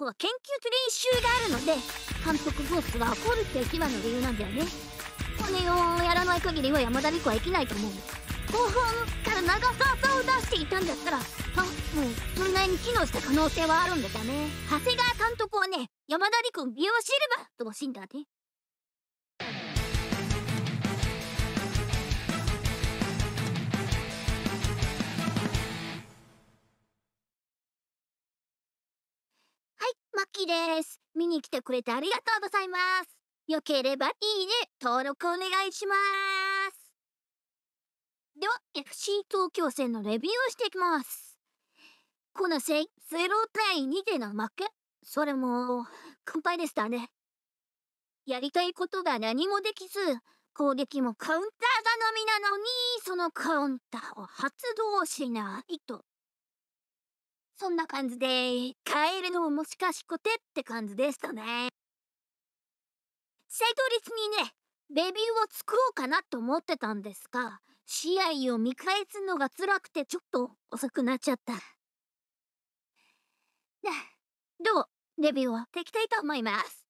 校は研究と練習があるので監督コースは怒るって一番の理由なんだよねこれをやらない限りは山田理子は生きないと思う後方から長澤さんを出していたんだったらあもうそれなりに機能した可能性はあるんだだね長谷川監督はね山田理子を美容シルバーとも死んだねマッキーです。見に来てくれてありがとうございます。よければいいね、登録お願いします。では、FC 東京戦のレビューをしていきます。この試合、0対2での負け。それも、乾杯でしたね。やりたいことが何もできず、攻撃もカウンター頼みなのに、そのカウンターを発動しないと。そんな感じで、カエルのもしかしこてって感じでしたね。セトリスにね、レビューを作ろうかなと思ってたんですが、試合を見返すのが辛くてちょっと遅くなっちゃった。で、どうレビューはできたいと思います。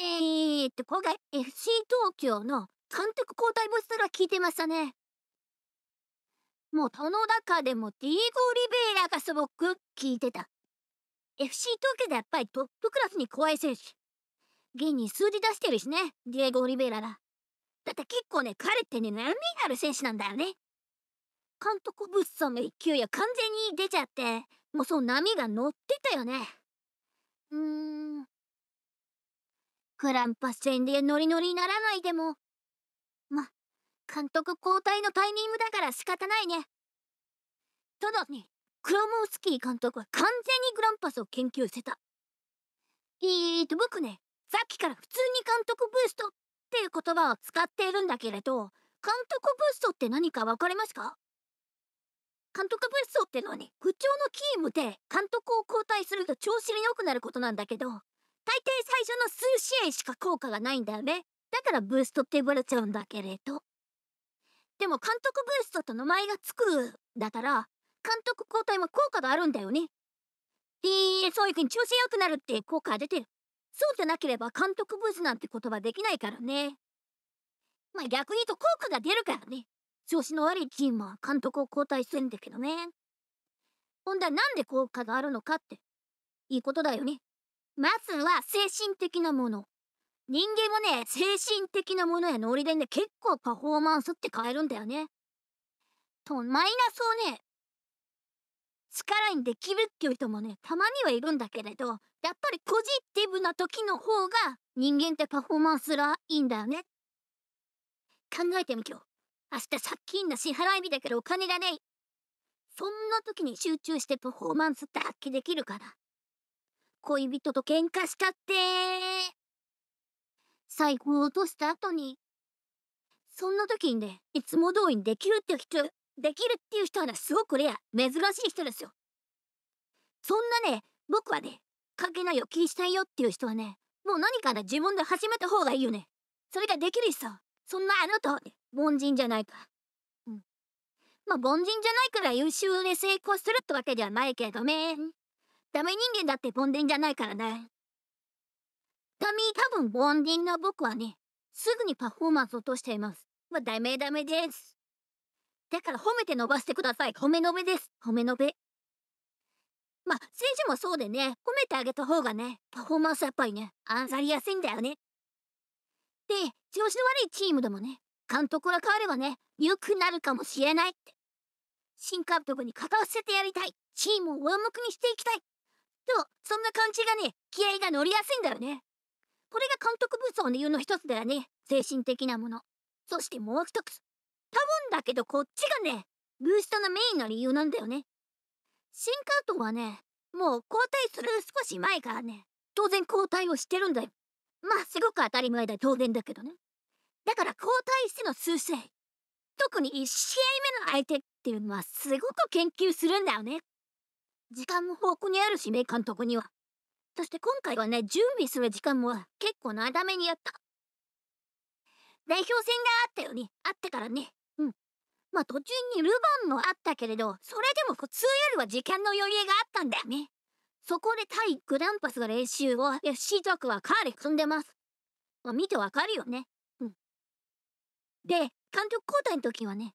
えーっと、今回 FC 東京の監督交代ボイスから聞いてましたね。もうその中でもディーゴ・リベイラがすごく効いてた。FC 東京でやっぱりトップクラスに怖い選手。現に数字出してるしね、ディエゴ・リベイラら。だって結構ね、彼ってね、波がある選手なんだよね。監督物産の勢いは完全に出ちゃって、もうその波が乗ってたよね。うーん。クランパス戦でノリノリにならないでも、監督交代のタイミングだから仕方ないねただねクラモウスキー監督は完全にグランパスを研究してたえーと僕ねさっきから普通に監督ブーストっていう言葉を使っているんだけれど監督ブーストって何か分かりますか監督ブーストってのはね不調のキームで監督を交代すると調子が良くなることなんだけど大抵最初の数試合しか効果がないんだよねだからブーストって呼ばれちゃうんだけれどでも監督ブーストと名前がつくだから監督交代も効果があるんだよねでそういうくに調子良くなるって効果が出てるそうじゃなければ監督ブースなんて言葉できないからねまあ逆に言うと効果が出るからね調子の悪いチームは監督を交代するんだけどねほんだなんで効果があるのかっていいことだよねまずは精神的なもの人間もね精神的なものやノリでね結構パフォーマンスって変えるんだよね。とマイナスをね力にできるっていう人もねたまにはいるんだけれどやっぱりポジティブな時の方が人間ってパフォーマンスがいいんだよね。考えてみてよ。明日借金だ支払い日だけどお金がない。そんな時に集中してパフォーマンスって発揮できるから。恋人と喧嘩したって財布を落とした後にそんな時にねいつも通りにできるって人できるっていう人はねすごくレア珍しい人ですよそんなね僕はね関係ないよ気にしたいよっていう人はねもう何かね自分で始めた方がいいよねそれができるしさそんなあなたはね凡人じゃないかうんまあ凡人じゃないから優秀で成功するってわけではないけどねダメ人間だって凡人じゃないからねたミー多分凡人な僕はね、すぐにパフォーマンス落としちゃいます。まあ、ダメダメです。だから褒めて伸ばしてください。褒めのべです。褒めのべ。まあ、選手もそうでね、褒めてあげた方がね、パフォーマンスやっぱりね、あんざりやすいんだよね。で、調子の悪いチームでもね、監督が変わればね、良くなるかもしれないって。新監督に勝たせてやりたい。チームを上向くにしていきたい。と、そんな感じがね、気合が乗りやすいんだよね。これが監督武装の理由の一つだよね精神的なものそしてもう一つ多分だけどこっちがねブーストのメインの理由なんだよね新監督はねもう交代する少し前からね当然交代をしてるんだよまあすごく当たり前だ当然だけどねだから交代しての数試合特に1試合目の相手っていうのはすごく研究するんだよね時間も豊富にあるし名監督にはそして今回はね、準備する時間も結構長めにやった。代表戦があったよね。あったからね。うん。まあ途中にルヴァンもあったけれど、それでも普通よりは時間の余裕があったんだよね。そこで対グランパスが練習を、いや、士クはカーレ組んでます。まあ見てわかるよね。うん。で、監督交代の時はね、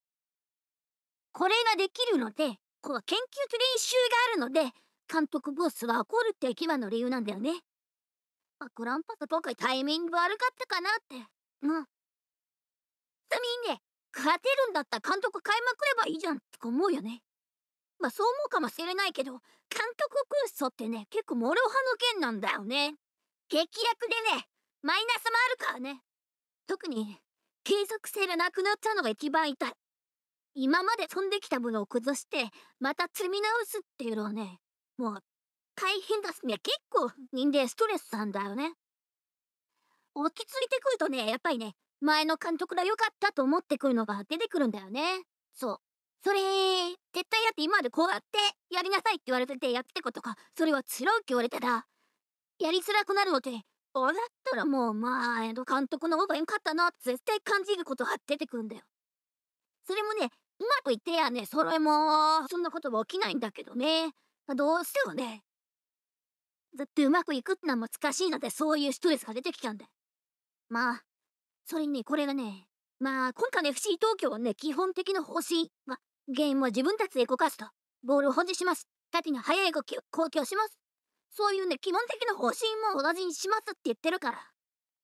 これができるので、こう研究と練習があるので、監督ブースは怒るって今の理由なんだよね。まあ、グランパスとかタイミング悪かったかなって。まあ。つみんね、勝てるんだったら監督買いまくればいいじゃんって思うよね。まあそう思うかもしれないけど、監督空ソってね、結構モロ派の件なんだよね。激薬でね、マイナスもあるからね。特に、継続性がなくなったのが一番痛い。今まで飛んできたものを崩して、また積み直すっていうのはね、もう大変だすね。結構人間ストレスさんだよね。落ち着いてくるとね、やっぱりね、前の監督が良かったと思ってくるのが出てくるんだよね。そう。それ、絶対やって今までこうやってやりなさいって言われててやってことか、それは違うって言われたら、やりづらくなるので、俺だったらもう前の監督の方が良かったなって絶対感じることが出てくるんだよ。それもね、うまくいってやね、それも、そんなことは起きないんだけどね。どうしてもね。だってうまくいくってのは難しいのでそういうストレスが出てきたんで。まあ、それにね、これがね、まあ今回の FC 東京はね、基本的な方針は、ゲームは自分たちで動かすと、ボールを保持します。縦に速い動きを公表します。そういうね、基本的な方針も同じにしますって言ってるから。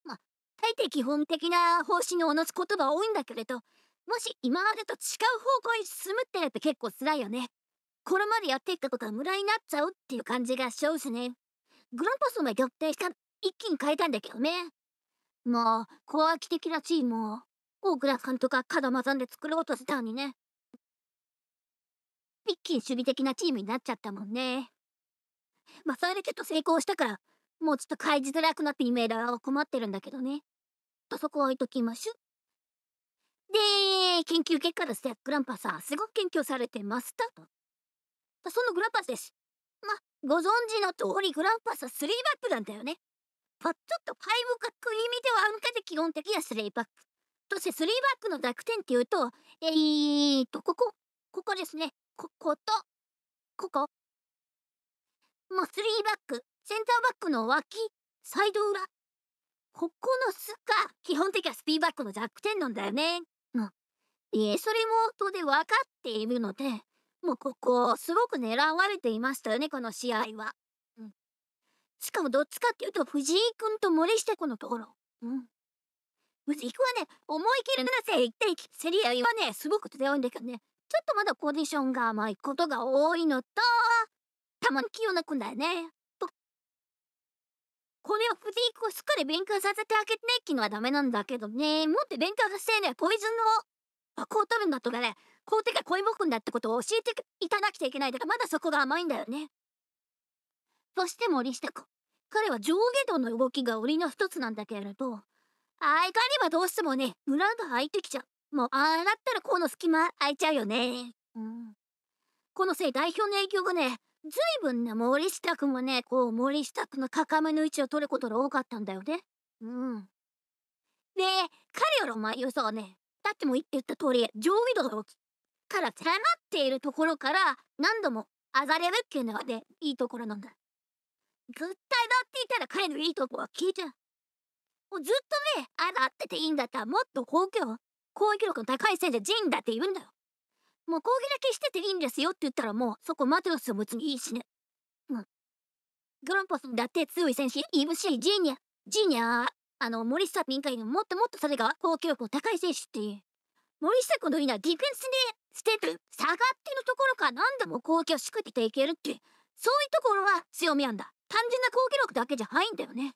まあ、大抵基本的な方針を同じ言葉は多いんだけれど、もし今までと違う方向に進むってやって結構辛いよね。これまでやってきたことは無駄になっちゃうっていう感じがしちゃうしね。グランパスの逆転した、一気に変えたんだけどね。もう、怖気的なチームを、大倉監督が角まさんで作ろうとしたのにね。一気に守備的なチームになっちゃったもんね。まあ、それでちょっと成功したから、もうちょっと返しづらくなってイメージーは困ってるんだけどね。とそこ置いときましょ。で、研究結果ですね、グランパさん、すごく研究されてましたと。そのグランパスです。ま、ご存知の通りグランパスはスリーバックなんだよね。パちょっとパイブかっ見てはあんかで基本的なスリーバック。そしてスリーバックの弱点っていうと、えーと、ここ、ここですね。ここと、ここ。もうスリーバック、センターバックの脇、サイド裏。ここの巣か、基本的はスピーバックの弱点なんだよね。うん。えそれも後で分かっているので、もうここ、すごく狙われていましたよね、この試合は。うん、しかもどっちかっていうと、藤井君と森下君のところ。うん、藤井君はね、思い切りらせ一定競り合いはね、すごく強いんだけどね、ちょっとまだポジションが甘いことが多いのと、たまに器用な君だよね。と。これを藤井君をすっかり勉強させてあげてねっていうのはダメなんだけどね、もっと勉強させてね、ポイズンを。こう食べるんだとかね、こうてか恋ぼくんだってことを教えていただきゃいけないだからまだそこが甘いんだよねそして森下子彼は上下動の動きが檻りの一つなんだけれど相変われはどうしてもねグがウン入ってきちゃうもうああだったらこの隙間空いちゃうよねうんこのせい代表の影響がねずいぶんね森下君はねこう森下君の高めの位置を取ることが多かったんだよねうんで彼よりお前よそはねだっても言って言った通り上下動が大きから迫っているところから何度もあざれるっていうのがでいいところなんだ。絶対だって言ったら彼のいいとこは聞いて。もうずっとね、あらってていいんだったらもっと攻撃力、攻撃力の高い線でジンだって言うんだよ。もう攻撃だけしてていいんですよって言ったらもうそこマテウスも別にいいしね。うん。グランパスだって強い戦士、イブシー、ジーニャ、ジーニャ、あの森下民会にもっともっとそれが攻撃力の高い戦士っていう。森迫のいなディフェンスにテップ下がってのところから何度も攻撃を仕掛けていけるってそういうところは強みなんだ単純な攻撃力だけじゃないんだよね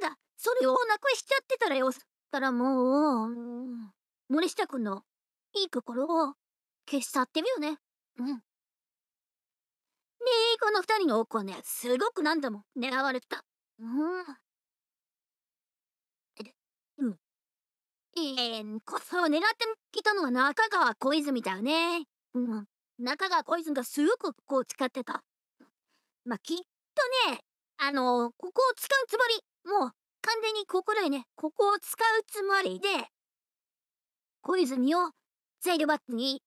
ただそれをおなくしちゃってたらよたらもう、森下君のいいところを消し去ってみようねうんねえこの2人の奥はねすごく何度も狙われてたうんええ、こそ狙っていたのは中川小泉だよね。うん。中川小泉がすごくこう使ってた。まあ、きっとね、あのー、ここを使うつもり。もう、完全にここね。ここを使うつもりで、小泉をイルバックに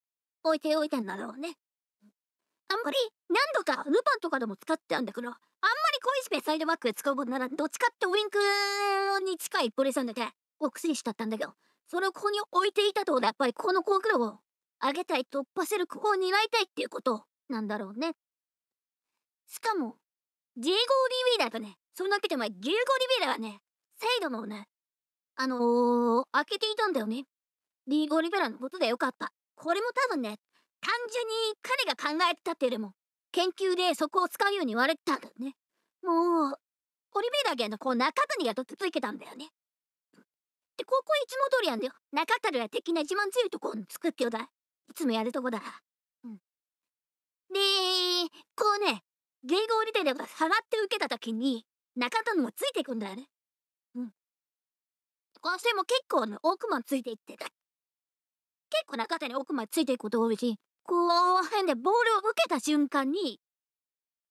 置いておいたんだろうね。あんまり何度かルパンとかでも使ってたんだけど、あんまり小泉サイドバックで使うことならどっちかってウィンクに近いポジションでて、お薬しちゃったんだけど、それをここに置いていたとやっぱりこの効果力を上げたい、突破せる、ここを狙いたいっていうことなんだろうね。しかも、ジーゴーリビーダーとね、そんなわけでお前、ギルゴリビーダーはね、制度のね、あのー、開けていたんだよね。リーゴリベラのことでよかった。これも多分ね、単純に彼が考えてたっていうよりも、研究でそこを使うように言われてたんだよね。もう、オリベラゲのこう中谷がとっついてたんだよね。ってここいつも通りやんだよ中たるや的な一番強いとこ作ってよだいつもやるとこだ、うん、でこうね芸合リテルが払って受けた時に中田のもついていくんだよねうんこの人も結構ね奥までついていってた結構中田に奥までついていくことが多いしこう変でボールを受けた瞬間に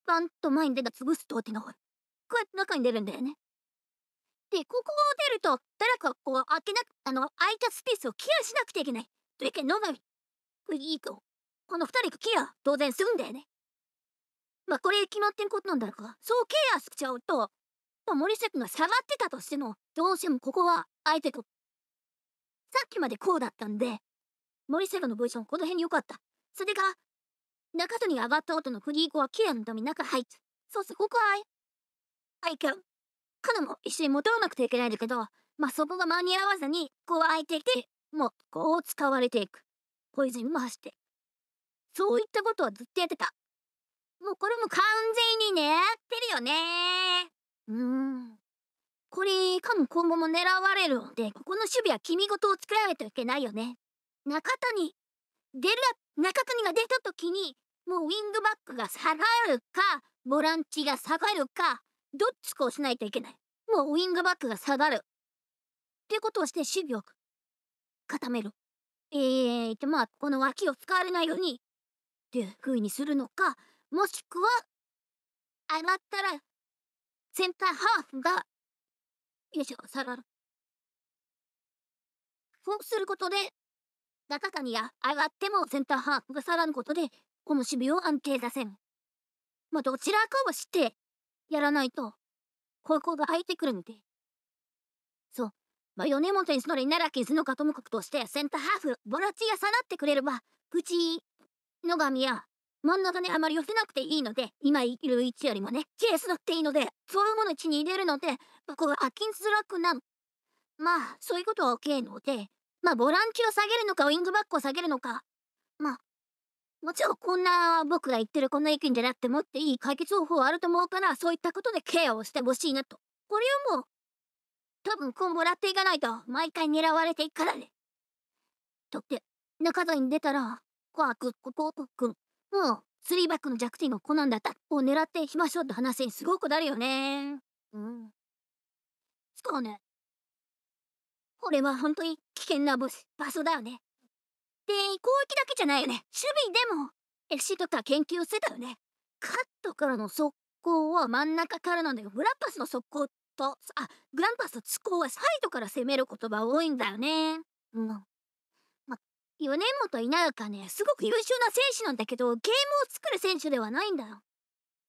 パンと前に出た潰すとってのこうやって中に出るんだよねで、ここを出ると、誰かこう、開けなく、あの、空いたスペースをケアしなくてはいけない。というか、野フいいコ。この二人がケア、当然するんだよね。まあ、これ決まってることなんだかそうケアしちゃうと、まあ、森下君が下がってたとしても、どうしてもここは空いてく。さっきまでこうだったんで、森下君のポジション、この辺に良かった。それが、中戸に上がった後のフリーコはケアのために中入っちゃそうそう、ここは、はい、かん。彼ナも一緒に戻らなくてはいけないんだけど、まあ、そこが間に合わずに、こう空いていて、もう、こう使われていく。ポイズン回して。そういったことはずっとやってた。もうこれも完全に狙ってるよねうーん。これ、彼ム今後も狙われるので、ここの守備は君とを作らないといけないよね。中谷、出る、中谷が出た時に、もうウィングバックが下がるか、ボランチが下がるか、どっちかをしないといけないもうウィングバックが下がるってことをして守備を固めるえーとまあこの脇を使われないようにっていう風にするのかもしくは上がったらセンターハーフがよいしょ下がるそうすることで中谷が上がってもセンターハーフが下がることでこの守備を安定させるまあどちらかをしてやらないと、高校が入ってくるので。そう。まあ、米本にのりならるのかともかくとして、センターハーフ、ボラチが下がってくれれば、うち、野上や、真ん中にあまり寄せなくていいので、今いる位置よりもね、ケースだっていいので、そういうもの位置に入れるので、ここが飽きづらくなる。まあ、そういうことは OK ので、まあ、ボランチを下げるのか、ウィングバックを下げるのか、まあ、もちろんこんな僕が言ってるこんな意見じゃなくてもっていい解決方法あると思うからそういったことでケアをしてほしいなとこれをもう多分今後らっていかないと毎回狙われていくからねとって中台に出たらコアクココくん、もうスリーバックの弱点がこなんだったを狙っていきましょうって話にすごくなるよねうんしかもねこれは本当に危険な場所だよねで攻撃だけじゃないよね守備でも FC とか研究してたよねカットからの速攻は真ん中からなんだけどグランパスの速攻とあグランパスの速攻はサイドから攻める言葉多いんだよねうんま米本稲かねすごく優秀な選手なんだけどゲームを作る選手ではないんだよ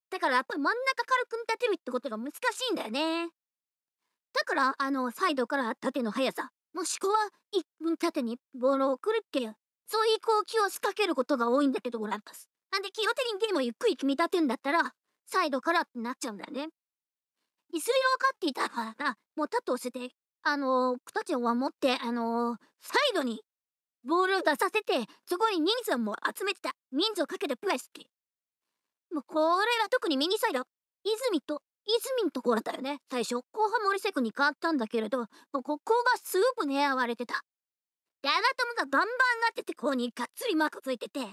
だからやっぱり真ん中から組み立てるってことが難しいんだよねだからあのサイドから縦の速さもしくは1分縦にボールを送るっていうそういうこう気を仕掛けることが多いんだけどごらんます。なんで基本的にゲームをゆっくり組み立てるんだったら、サイドからってなっちゃうんだよね。いずれ分かっていたからな、もうタッと押せて、あのー、クタチョンは持って、あのー、サイドにボールを出させて、そこに人数をもう集めてた。人数をかけてプレスって。もうこれは特に右サイド、泉と泉のところだよね、最初。後半森瀬君に変わったんだけれど、もうここがすごく狙われてた。で、あなたもがバンバンなってて、こうにがっつりマークついてて。で、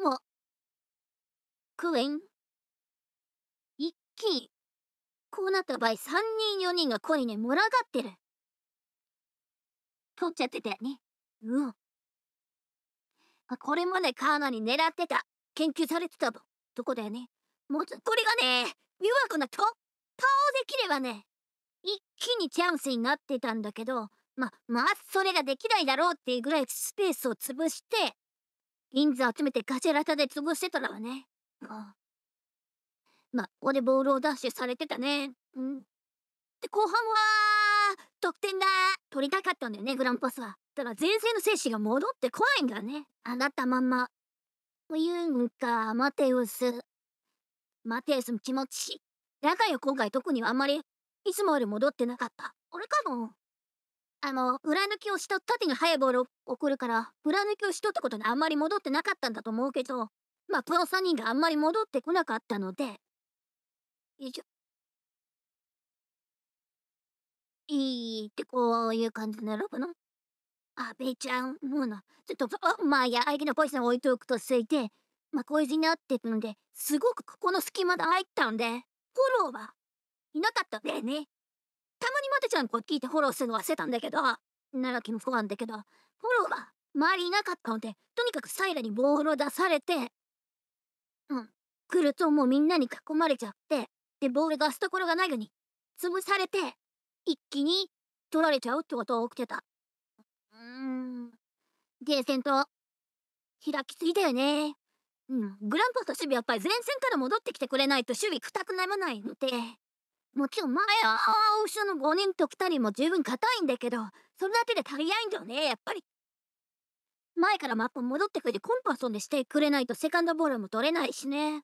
もう、クエン。一気に、こうなった場合、3人4人がうにね、群がってる。取っちゃってたよね。うん。これもね、ーナに狙ってた。研究されてたとこだよね。もうこれがね、弱くな、と、倒できればね、一気にチャンスになってたんだけど、ま、まあ、それができないだろうっていうぐらいスペースを潰して、銀座集めてガチャラタで潰してたらね。まあ、まあ、俺ボールをダッシュされてたね。うん。で、後半は、得点だ取りたかったんだよね、グランパスは。ただ、前世の精子が戻ってこないんだね。あなたまんま。というんか、マテウス。マテウスの気持ち。だから今回特にあんまり、いつもより戻ってなかった。俺かも。あの、裏抜きをした縦に速いボールを送るから、裏抜きをしとったことにあんまり戻ってなかったんだと思うけど、まあ、プロ3人があんまり戻ってこなかったので、よいしょ。いいってこういう感じで並ぶのあべちゃん、もうな、ちょっと、まあ、いや、相手のポジション置いておくとついて、まあ、小字になってるので、すごくここの隙間で入ったんで、フォローはいなかったんだよね。たまにマテちゃんこれ聞いてフォローするの忘れたんだけど、なき気も不んだけど、フォローは周りいなかったので、とにかくサイラにボールを出されて、うん、来るともうみんなに囲まれちゃって、で、ボール出すところがないように、潰されて、一気に取られちゃうってことが起きてた。うーん。ゲーセンと、開きすぎだよね。うん、グランパスと守備やっぱり前線から戻ってきてくれないと守備たくならないので。もちろん前は後ろの5人と2人も十分硬いんだけどそれだけで足りないんだよねやっぱり前からマップ戻ってくれてコンパソンでしてくれないとセカンドボールも取れないしね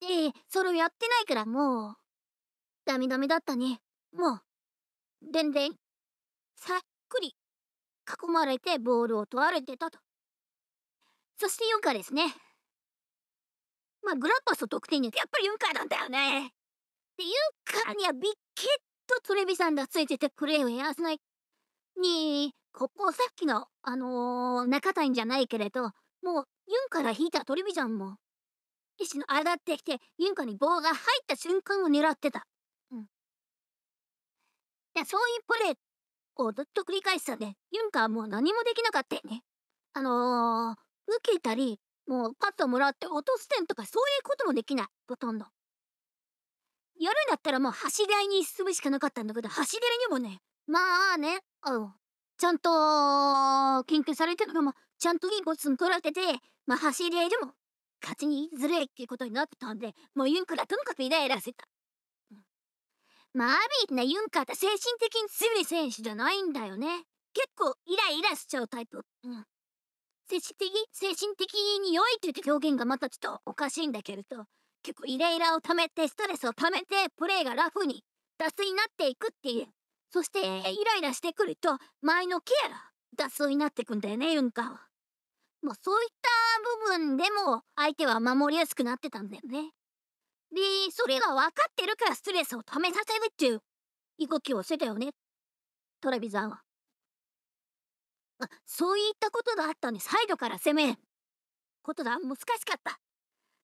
でそれをやってないからもうダメダメだったねもう全然さっくり囲まれてボールを取られてたとそして4回ですねまあグラッパスと得点にやっぱり4回なんだよねっていうかにはびっけっとトレビさんがついててくれよやすない。にここさっきのあのー、中谷じゃないけれどもうユンから引いたトレビジゃンも石のあだってきてユンカに棒が入った瞬間を狙ってた。うん、そういうプレーをずっと繰り返したんでユンカはもう何もできなかったよね。あのー、受けたりもうパッともらって落とす点とかそういうこともできないほとんど。夜になったらもう走合台に進むしかなかったんだけど、走合台にもね、まあね、あちゃんと、研究されてるのも、ちゃんといいコツも取られてて、まあ合台でも、勝ちにずれっていうことになってたんで、もうユンカらとにかくイライラしてた。まあ、アビーなユンカーって精神的に強い選手じゃないんだよね。結構イライラしちゃうタイプ。うん。精神的精神的に良いって言った表現がまたちょっとおかしいんだけれど、結構イライラを溜めてストレスを溜めてプレーがラフに脱水になっていくっていうそしてイライラしてくると前のケアが脱水になっていくんだよねユンカは。まあ、そういった部分でも相手は守りやすくなってたんだよね。でそれが分かってるからストレスを溜めさせるっていう動きをしてたよねトラビザンは。あそういったことがあったのにサイドから攻めることだ難しかった。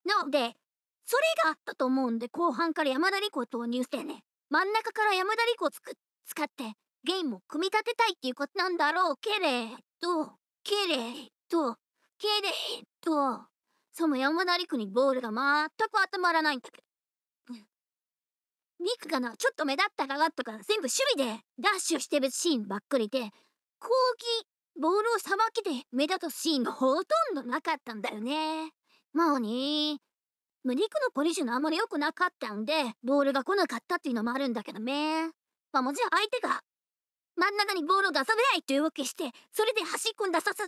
なのでそれがあったと思うんで後半から山田理子を投入してね真ん中から山田理子をつく使ってゲームを組み立てたいっていうことなんだろうけれどけれどけれどその山田理子にボールが全くたまらないんだけど。リクがなちょっと目立ったかがとか全部守備でダッシュしてるシーンばっかりで攻撃ボールをさばきで目立つシーンがほとんどなかったんだよね。もうね無肉のポリッシュのあんまり良くなかったんで、ボールが来なかったっていうのもあるんだけどね。まあ、もちろん相手が、真ん中にボールを出さないというわけして、それで端っこに出さす、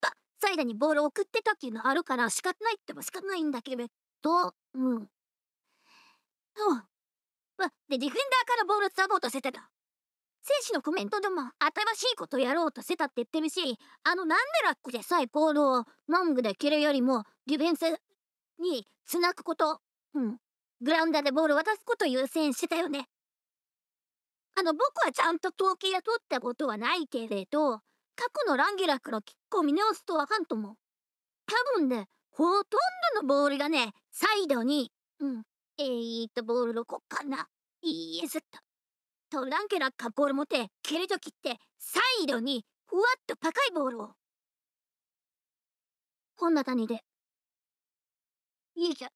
ば、サイドにボールを送ってたっていうのあるから仕方ないっても仕方ないんだけど、うん。そう。まあ、で、ディフェンダーからボールをサポうとしてた。選手のコメントでも新しいことやろうとしてたって言ってるしあのなんでラックでさえボールをロングで切るよりもディフェンスにつなぐこと、うん、グラウンダーでボール渡すこと優先してたよね。あの僕はちゃんと統計で取ったことはないけれど過去のランゲラのからクを見直すとわかんと思う。多分ねほとんどのボールがねサイドに、うん、えー、っとボールどこかなイエスっと。とランゲラクかボール持って蹴るときってサイドにふわっと高いボールを。本な谷でいいじゃん。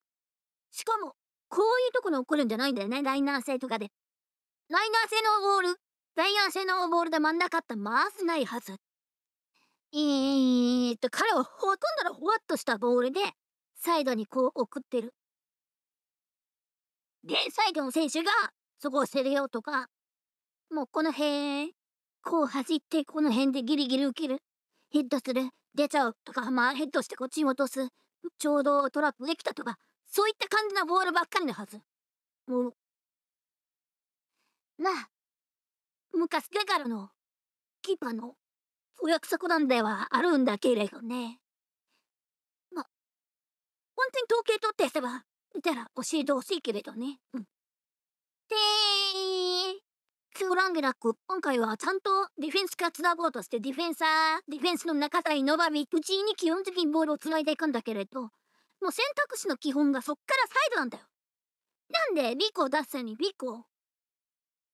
しかも、こういうとこに起こるんじゃないんだよね、ライナー性とかで。ライナー性のボール、ライナー性のボールで真ん中って回せないはず。えーっと、彼はほとんどのほわっとしたボールで、サイドにこう送ってる。で、サイドの選手が、そこを攻めようとか、もうこの辺、こう走って、この辺でギリギリ受ける。ヘッドする。出ちゃうとか、まあヘッドしてこっちに落とす。ちょうどトラップできたとかそういった感じなボールばっかりのはずもうなあ昔だからのキーパーのお約束なんではあるんだけれどねま本当に統計取ってせば見たら教えてほしいけれどねうんてーツーランゲラック、今回はちゃんとディフェンスからつなごうとして、ディフェンサー、ディフェンスの中さえ伸ばみ、うちに基本的にボールをつないでいくんだけれど、もう選択肢の基本がそっからサイドなんだよ。なんで、ビコを出すのにビコ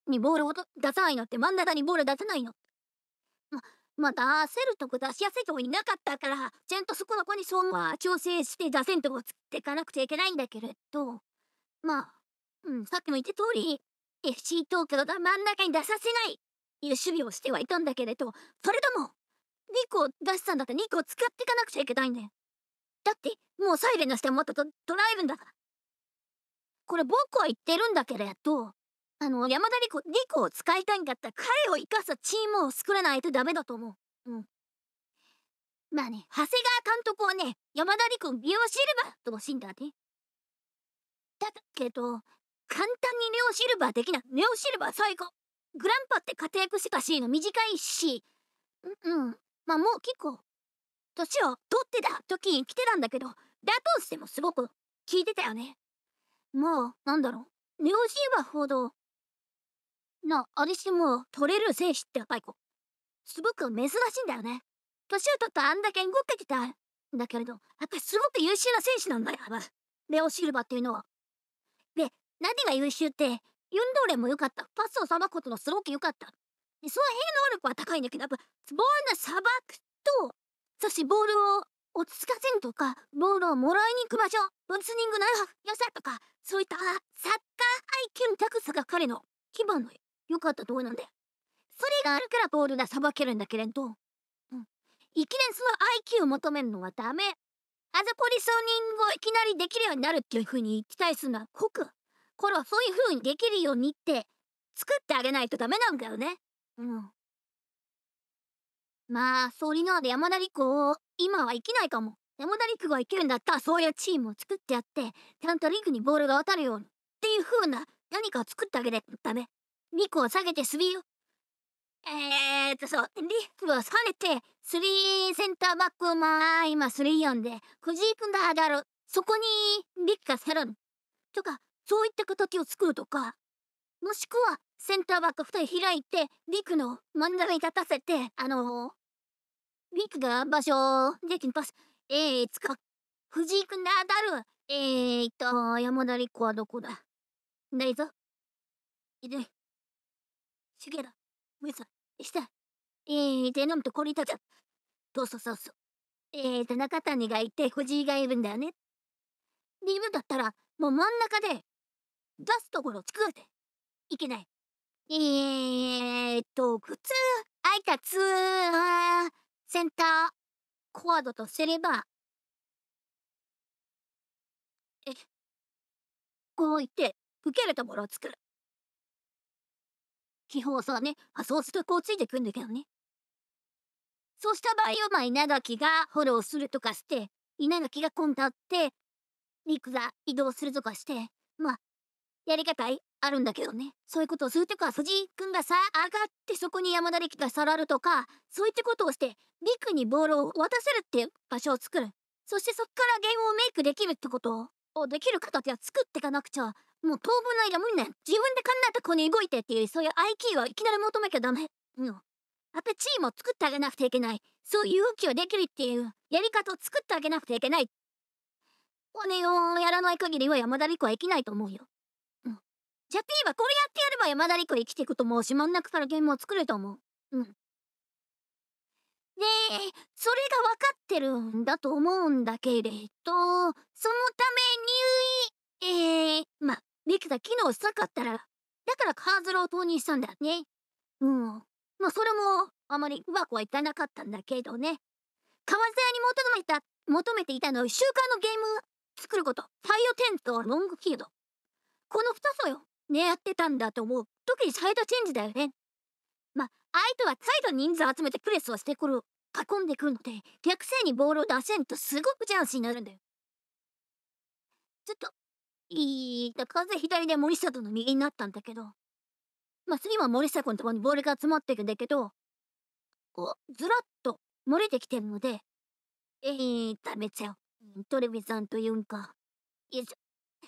にボールを出さないのって真ん中にボール出せないのま、まだ、出せるとこ出しやすいとこいなかったから、ちゃんとそこの子にそうは調整して出せんとこつっていかなくちゃいけないんだけれど、まあ、うん、さっきも言った通り、FC 東京が真ん中に出させないいう守備をしてはいたんだけれどそれとも2個出したんだって2個使っていかなくちゃいけないんだよだってもうサイレンの下もっとと捉えるんだこれ僕は言ってるんだけれどあの山田理子2個を使いたいんだったら彼を生かすチームを作らないとダメだと思ううんまあね長谷川監督はね山田理子美容用しればと欲しいんだねだけど簡単にネオシルバーできなネオシルバー最高グランパって活躍しかしの短いしうんうんまあもう結構年を取ってた時に来てたんだけどだとしてもすごく聞いてたよねまあなんだろうネオシルバーほどなあれしても取れる精子って若い子すごく珍しいんだよね年を取ったあんだけ動けてたんだけれどやっぱすごく優秀な精子なんだよレオシルバーっていうのは何が優秀ってユンドーレも良かったパスをさばくことのすごく良かったでその兵能力は高いんだけどやっぱボールのさばくとそしてボールを落ち着かせるとかボールをもらいに行く場所ブツニングのよさとかそういったサッカー IQ の高さが彼の基盤の良かったところなんだよそれがあるからボールがさばけるんだけれど、うん、いきなりその IQ を求めるのはダメあざポリソーニングをいきなりできるようになるっていうふうに期待するのは酷コロはそういうにできるようにって作ってあげないとダメなんだよねうんまあソリナーで山田陸を今は生きないかも山田陸が生きるんだったらそういうチームを作ってやってちゃんと陸にボールが渡るようにっていうふうな何かを作ってあげないとダメ陸を下げてスリーをえー、っとそうリクを下げてスリーセンターバックをまあ今スリーオンで藤井君だだろそこにリクが下がるとかそういった形を作るとかもしくはセンターバック2人開いてリクの真ん中に立たせてあのリクが場所をできにパスえー、つか藤井君で当たるえー、っと山田リクはどこだないぞいでしげらむさしたえー、で飲むとこりたっゃそうそうそうそうえー、田中谷がいて藤井がいるんだよねリブだったらもう真ん中で出すところ作るていけない。えー、っと、靴、あいたつ、センター、コワードとすれば、え、こう言って、受けるところを作る。基本さね、あ、そうするとこうついてくんだけどね。そうした場合は、まあ、稲垣がフォローするとかして、稲垣が今度あって、陸が移動するとかして、まあ、やり方あるんだけどねそういうことをするとか藤井君がさ上がってそこに山田力がさらるとかそういったことをしてビクにボールを渡せるっていう場所を作るそしてそっからゲームをメイクできるってことをできる方って作っていかなくちゃもう当分の間無理ね自分で考えた子に動いてっていうそういう IQ はいきなり求めきゃダメうんあとチームを作ってあげなくてゃいけないそういう動きをできるっていうやり方を作ってあげなくてゃいけない願いをやらない限りは山田力は生きないと思うよじゃピはこれやってやれば山田陸生きていくと思うし真ん中からゲームを作れと思う。うん。で、それが分かってるんだと思うんだけれど、そのために、えー、まできた機能したかったら、だからカーズルを投入したんだね。うん。まそれも、あまりうまくはいかなかったんだけどね。川屋に求めた、求めていたのは、週刊のゲーム作ること、太陽テント、ロングフィールド。この二つよ。狙ってたんだと思う特にサイドチェンジだよねまあ相手は再度人数集めてプレスをしてくる囲んでくるので逆性にボールを出せんとすごくチャンスになるんだよちょっといいだ風左で森下との右になったんだけどまあ次は森下君のところにボールが集まってるんだけどこうずらっと漏れてきてるのでえー、ダメちゃうトレビさんというんかよいしょ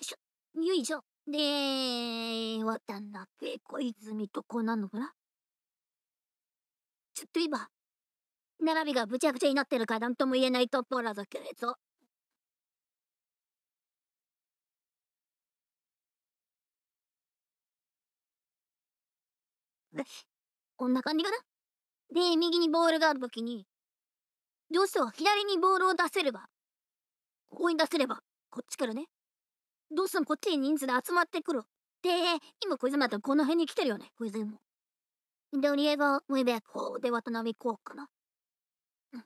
よいしょよいしょで、渡辺小泉とこうなんのかなちょっと今、並びがぶちゃくちゃになってるから何とも言えないところだけれど。こんな感じかなで、右にボールがあるときに、どうしても左にボールを出せれば、ここに出せれば、こっちからね、どうしこっちに人数で集まってくる。で、今小泉とこの辺に来てるよね、小泉も。で、l u e が、もうい y viejo d こうかな。うん。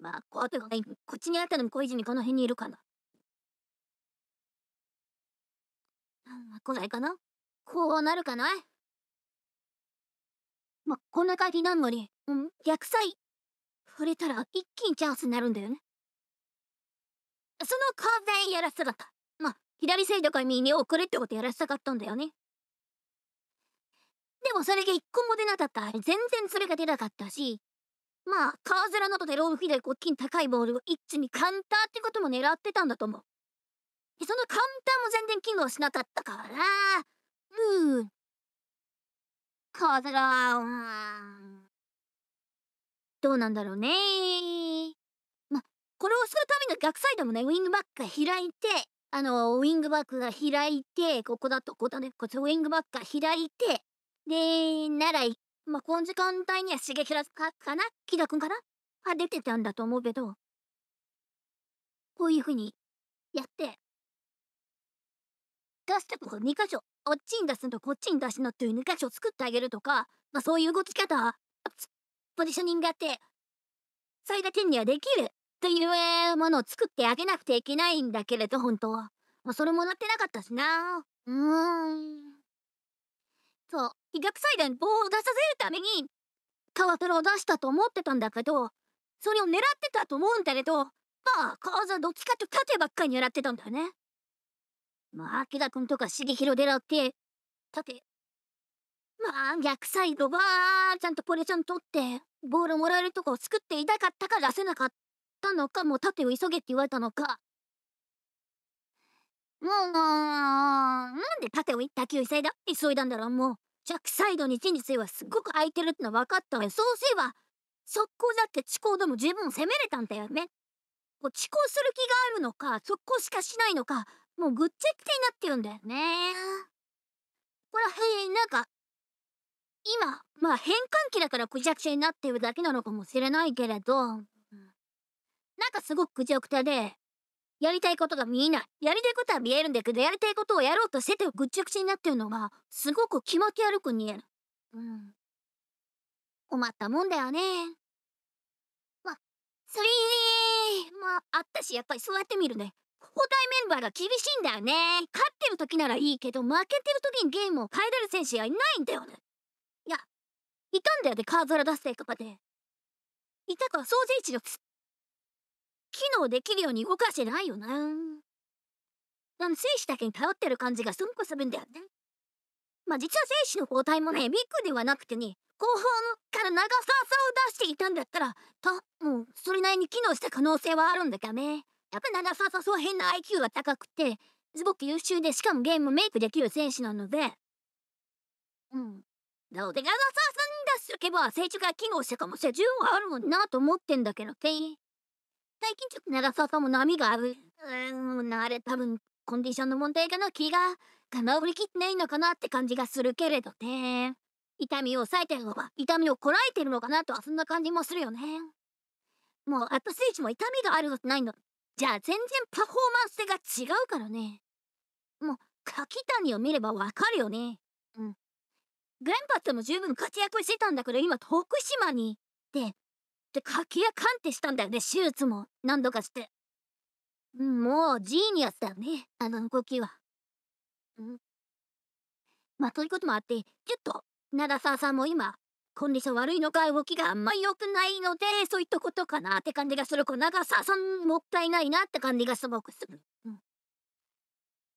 まあ、こうといか、こっちにあったのも小泉この辺にいるかな。ないかなこうなるかなまあ、こんな感じなのに、うん、逆祭触れたら一気にチャンスになるんだよね。その完全やらせだった。左サイドから右に送れってことやらせたかったんだよね。でもそれが一個も出なかった。全然それが出なかったし。まあ、カーゼラなどでロールフィードでこっちに高いボールを一気にカウンターってことも狙ってたんだと思う。でそのカウンターも全然機能しなかったからな。うん。カーゼラは、うん、どうなんだろうね。ま、これをするための逆サイドもね、ウィングバックが開いて、あの、ウィングバックが開いて、ここだと、ここだね、こっちウィングバックが開いて、で、なら、まあ、この時間帯には茂平かかな木田くんかなは出てたんだと思うけど、こういうふうにやって、出したとこ2箇所、こっちに出すのとこっちに出すのっていう2箇所作ってあげるとか、まあ、そういう動き方、ポジショニングやって、最大点にはできる。というものを作ってあげなくていけないんだけれど本当はそれもらってなかったしなうんそう医学祭で棒を出させるためにカワトラを出したと思ってたんだけどそれを狙ってたと思うんだけどまあカーどっちかと盾ばっかり狙ってたんだよねまあ秋田君とか重弘寺って盾まあ逆サイドあちゃんとポレちゃん取ってボールもらえるとこを作っていたかったから出せなかっったのかも盾を急げって言われたのかもうなんで盾を打球急いだ急いだんだろうもうジャックサイドに陣地はすっごく空いてるってのは分かったわよそうすれば速攻だって地高でも十分攻めれたんだよね遅行する気があるのか速攻しかしないのかもうぐっちゃくちゃになってるんだよねこれはへえなんか今まあ変換期だからぐちゃくちゃになってるだけなのかもしれないけれどなんかすごく愚直手で、やりたいことが見えない。やりたいことは見えるんだけど、やりたいことをやろうとしててぐっちゃぐちゃになってるのが、すごく気持ち悪く見える。うん。困ったもんだよね。ま、それ、まあ、あったし、やっぱりそうやってみるね。交代メンバーが厳しいんだよね。勝ってる時ならいいけど、負けてる時にゲームを変えれる選手はいないんだよね。いや、いたんだよね、カーザラ出すとかで。いたか、ら、ーセ一力すっ機能できるように動かしてないよな。なん精子だけに頼ってる感じがすごくするんだよね。まあ実は精子の交代もね、ビッグではなくてね、後方から長さを出していたんだったら、た、もう、それなりに機能した可能性はあるんだけどね。やっぱ長さはそう変な IQ が高くて、すごく優秀で、しかもゲームメイクできる選手なので、うん。なので、長澤さんに出しとけば、成長が機能したかもしれん。十はあるもんなと思ってんだけどね。最近ちょっと長澤さんも波がある。うん、あれ多分コンディションの問題かな気が、か治りきってないのかなって感じがするけれどね。痛みを抑えてるのか、痛みをこらえてるのかなとはそんな感じもするよね。もうイたちも痛みがあるのないの。じゃあ全然パフォーマンス性が違うからね。もう、柿谷を見ればわかるよね。うん。グランパットも十分活躍してたんだけど、今徳島に。で、てかきやかんってしたんだよね、手術も。何度かして。もう、ジーニアスだよね、あの動きは。うん。まあ、ということもあって、ちょっと、長澤さんも今、コンディション悪いのか、動きがあんま良くないので、そういったことかなって感じがする。こう長澤さん、もったいないなって感じがすごくする。うん。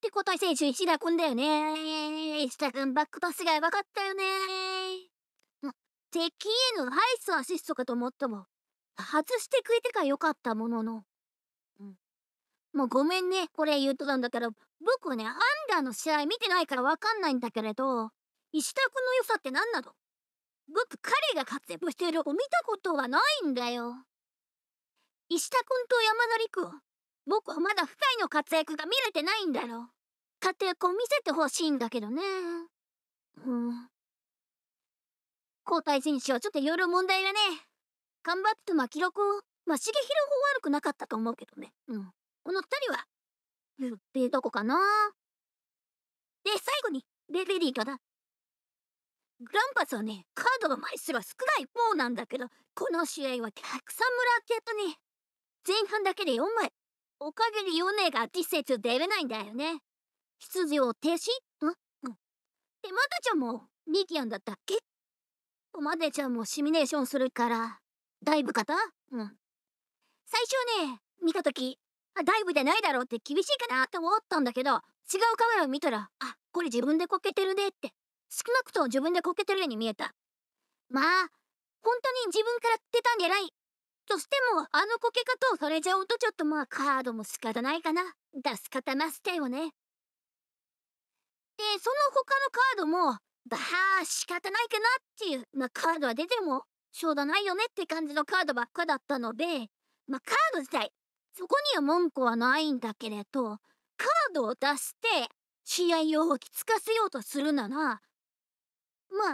て交代選手、石田君だよね。石田君、バックパスがやばかったよね。敵へのアイスアシストかと思ったも外してくれてからよかったものの、うん、もうごめんねこれ言うとたんだけど僕はねアンダーの試合見てないからわかんないんだけれど石田君の良さって何なの僕彼が活躍しているを見たことがないんだよ石田君と山田陸僕はまだ2人の活躍が見れてないんだろ活躍を見せてほしいんだけどねうん交代選手はちょっといろいろ問題がね。頑張ってま記録を。まあ、重弘も悪くなかったと思うけどね。うん。この二人は、うん、ってどこかな。で、最後に、レベリーかな。グランパスはね、カードの枚数が少ない方なんだけど、この試合はたくさんもらってやったね。前半だけで4枚。おかげでヨネが実説出れないんだよね。羊を停止んうん。で、またちゃんもミキアンだった。結おまでちゃんもシミレーションするからダイブ方うん最初ね見た時あダイブじゃないだろうって厳しいかなって思ったんだけど違うカメラを見たらあこれ自分でこけてるねって少なくとも自分でこけてるように見えたまあ本当に自分から出たんじゃないとしてもあのこけ方をされちゃうとちょっとまあカードも仕方ないかな出す方ましだよねでその他のカードもばあ仕方ないかなっていう、まあ、カードは出てもしょうがないよねって感じのカードばっかだったので、まあ、カード自体そこには文句はないんだけれどカードを出して試合を落ち着かせようとするならま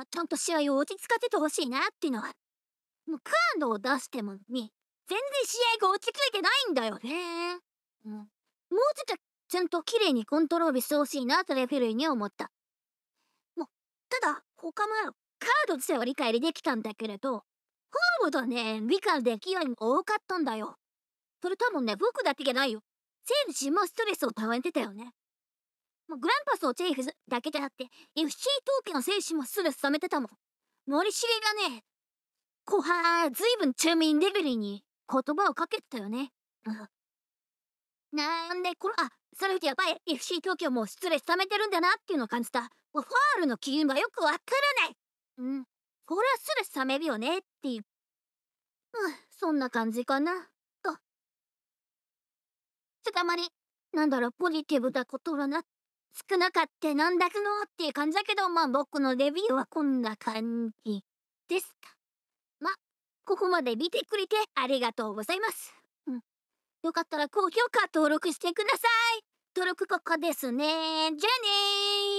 あちゃんと試合を落ち着かせてほしいなっていうのはもうカードを出してもね全然試合が落ち着いてないんだよね、うん、もうちょっとちゃんと綺麗にコントロールしてほしいなとレフェリーに思ったただ他のカード自体は理解できたんだけれどホームとね理解できるように多かったんだよそれ多分ね僕だけじゃないよ選手もストレスをためてたよねもうグランパスをチェイフだけじゃなくて FC 東京の選手もストレス溜めてたもん森重がね後半ずいぶんチューミンレベルに言葉をかけてたよね、なんでこのあそれってやばい FC 東京もストレス溜めてるんだなっていうのを感じたファールの機嫌がよくわからないうんこれはすぐ冷めるよねっていううんそんな感じかなとつかたまになんだろポジティブなことだな少なかってなんだかのっていう感じだけどまあ僕のレビューはこんな感じですかまここまで見てくれてありがとうございます、うん、よかったら高評価登録してください登録ここですねじゃあね